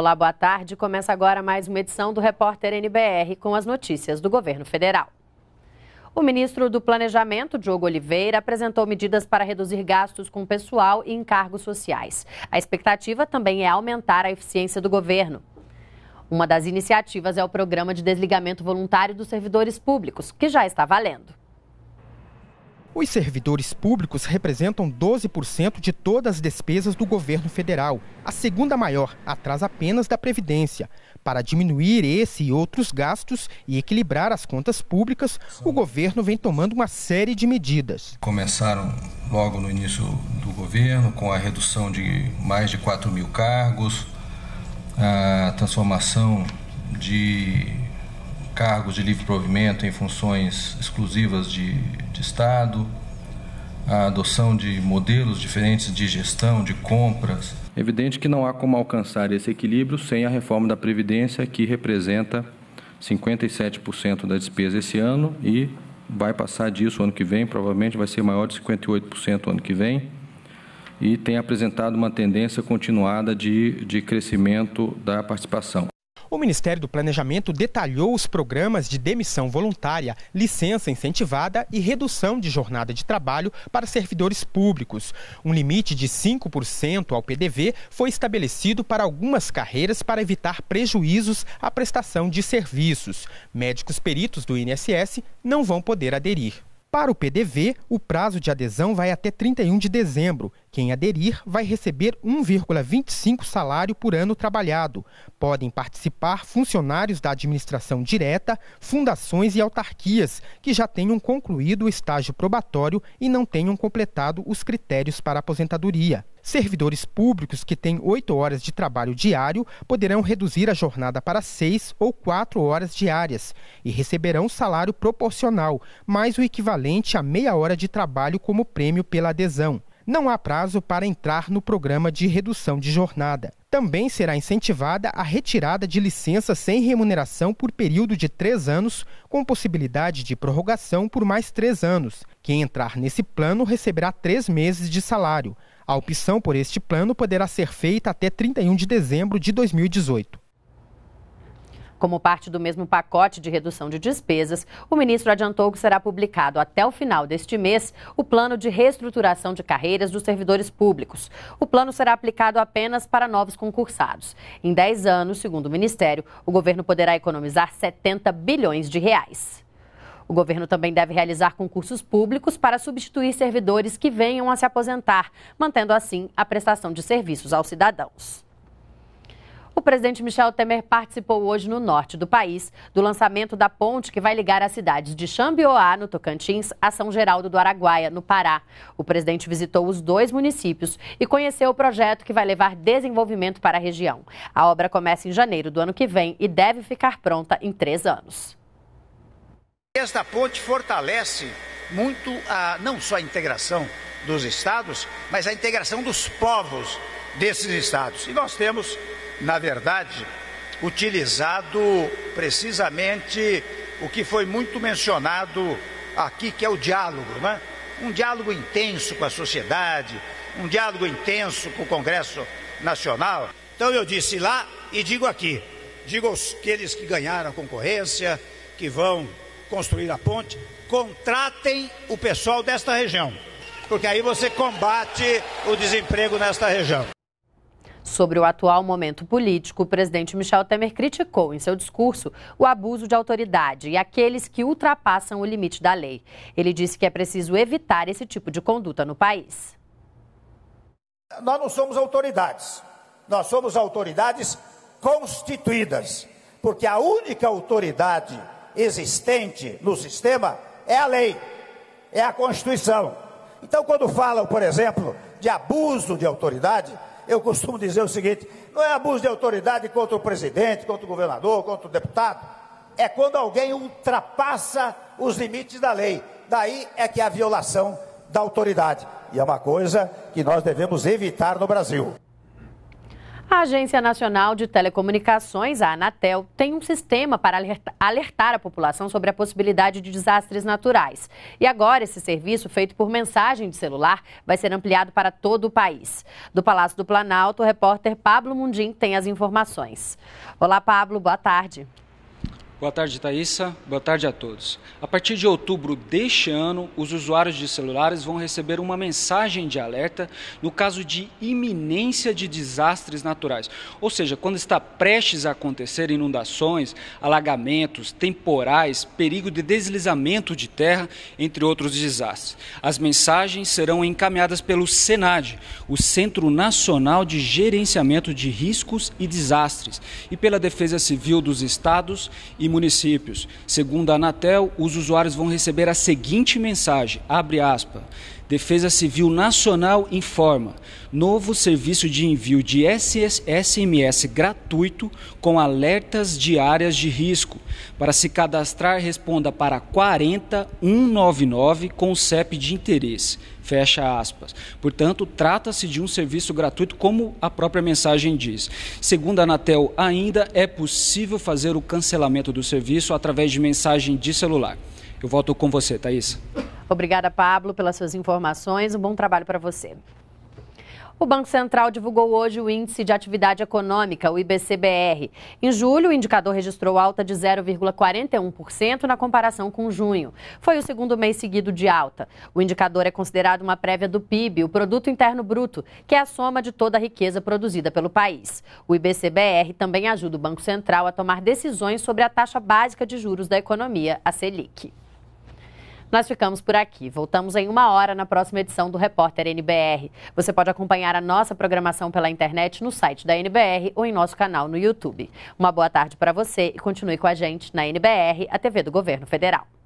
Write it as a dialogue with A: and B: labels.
A: Olá, boa tarde. Começa agora mais uma edição do Repórter NBR com as notícias do governo federal. O ministro do Planejamento, Diogo Oliveira, apresentou medidas para reduzir gastos com pessoal e encargos sociais. A expectativa também é aumentar a eficiência do governo. Uma das iniciativas é o programa de desligamento voluntário dos servidores públicos, que já está valendo.
B: Os servidores públicos representam 12% de todas as despesas do governo federal, a segunda maior, atrás apenas da Previdência. Para diminuir esse e outros gastos e equilibrar as contas públicas, o governo vem tomando uma série de medidas.
C: Começaram logo no início do governo com a redução de mais de 4 mil cargos, a transformação de cargos de livre provimento em funções exclusivas de, de Estado, a adoção de modelos diferentes de gestão, de compras. É evidente que não há como alcançar esse equilíbrio sem a reforma da Previdência, que representa 57% da despesa esse ano e vai passar disso ano que vem, provavelmente vai ser maior de 58% ano que vem, e tem apresentado uma tendência continuada de, de crescimento da participação.
B: O Ministério do Planejamento detalhou os programas de demissão voluntária, licença incentivada e redução de jornada de trabalho para servidores públicos. Um limite de 5% ao PDV foi estabelecido para algumas carreiras para evitar prejuízos à prestação de serviços. Médicos peritos do INSS não vão poder aderir. Para o PDV, o prazo de adesão vai até 31 de dezembro quem aderir vai receber 1,25 salário por ano trabalhado. Podem participar funcionários da administração direta, fundações e autarquias que já tenham concluído o estágio probatório e não tenham completado os critérios para aposentadoria. Servidores públicos que têm oito horas de trabalho diário poderão reduzir a jornada para seis ou quatro horas diárias e receberão salário proporcional, mais o equivalente a meia hora de trabalho como prêmio pela adesão não há prazo para entrar no programa de redução de jornada. Também será incentivada a retirada de licença sem remuneração por período de três anos, com possibilidade de prorrogação por mais três anos. Quem entrar nesse plano receberá três meses de salário. A opção por este plano poderá ser feita até 31 de dezembro de 2018.
A: Como parte do mesmo pacote de redução de despesas, o ministro adiantou que será publicado até o final deste mês o plano de reestruturação de carreiras dos servidores públicos. O plano será aplicado apenas para novos concursados. Em 10 anos, segundo o ministério, o governo poderá economizar 70 bilhões de reais. O governo também deve realizar concursos públicos para substituir servidores que venham a se aposentar, mantendo assim a prestação de serviços aos cidadãos o presidente Michel Temer participou hoje no norte do país do lançamento da ponte que vai ligar as cidades de Xambioá, no Tocantins, a São Geraldo do Araguaia, no Pará. O presidente visitou os dois municípios e conheceu o projeto que vai levar desenvolvimento para a região. A obra começa em janeiro do ano que vem e deve ficar pronta em três anos.
D: Esta ponte fortalece muito a, não só a integração dos estados, mas a integração dos povos desses estados. E nós temos na verdade, utilizado precisamente o que foi muito mencionado aqui, que é o diálogo, né? Um diálogo intenso com a sociedade, um diálogo intenso com o Congresso Nacional. Então eu disse lá e digo aqui, digo aos aqueles que ganharam a concorrência, que vão construir a ponte, contratem o pessoal desta região, porque aí você combate o desemprego nesta região.
A: Sobre o atual momento político, o presidente Michel Temer criticou em seu discurso o abuso de autoridade e aqueles que ultrapassam o limite da lei. Ele disse que é preciso evitar esse tipo de conduta no país.
D: Nós não somos autoridades. Nós somos autoridades constituídas, porque a única autoridade existente no sistema é a lei, é a Constituição. Então, quando falam, por exemplo, de abuso de autoridade, eu costumo dizer o seguinte: não é abuso de autoridade contra o presidente, contra o governador, contra o deputado. É quando alguém ultrapassa os limites da lei. Daí é que há violação da autoridade. E é uma coisa que nós devemos evitar no Brasil.
A: A Agência Nacional de Telecomunicações, a Anatel, tem um sistema para alertar a população sobre a possibilidade de desastres naturais. E agora, esse serviço, feito por mensagem de celular, vai ser ampliado para todo o país. Do Palácio do Planalto, o repórter Pablo Mundim tem as informações. Olá, Pablo, boa tarde.
E: Boa tarde, Thaisa. Boa tarde a todos. A partir de outubro deste ano, os usuários de celulares vão receber uma mensagem de alerta no caso de iminência de desastres naturais. Ou seja, quando está prestes a acontecer inundações, alagamentos, temporais, perigo de deslizamento de terra, entre outros desastres. As mensagens serão encaminhadas pelo SENAD, o Centro Nacional de Gerenciamento de Riscos e Desastres, e pela Defesa Civil dos Estados e municípios. Segundo a Anatel, os usuários vão receber a seguinte mensagem, abre aspas, Defesa Civil Nacional informa: novo serviço de envio de SMS gratuito com alertas de áreas de risco. Para se cadastrar, responda para 40199 com o CEP de interesse. Fecha aspas. Portanto, trata-se de um serviço gratuito, como a própria mensagem diz. Segundo a Anatel, ainda é possível fazer o cancelamento do serviço através de mensagem de celular. Eu volto com você, Thaís.
A: Obrigada, Pablo, pelas suas informações. Um bom trabalho para você. O Banco Central divulgou hoje o Índice de Atividade Econômica, o IBCBR. Em julho, o indicador registrou alta de 0,41% na comparação com junho. Foi o segundo mês seguido de alta. O indicador é considerado uma prévia do PIB, o Produto Interno Bruto, que é a soma de toda a riqueza produzida pelo país. O IBCBR também ajuda o Banco Central a tomar decisões sobre a taxa básica de juros da economia, a Selic. Nós ficamos por aqui. Voltamos em uma hora na próxima edição do Repórter NBR. Você pode acompanhar a nossa programação pela internet no site da NBR ou em nosso canal no YouTube. Uma boa tarde para você e continue com a gente na NBR, a TV do Governo Federal.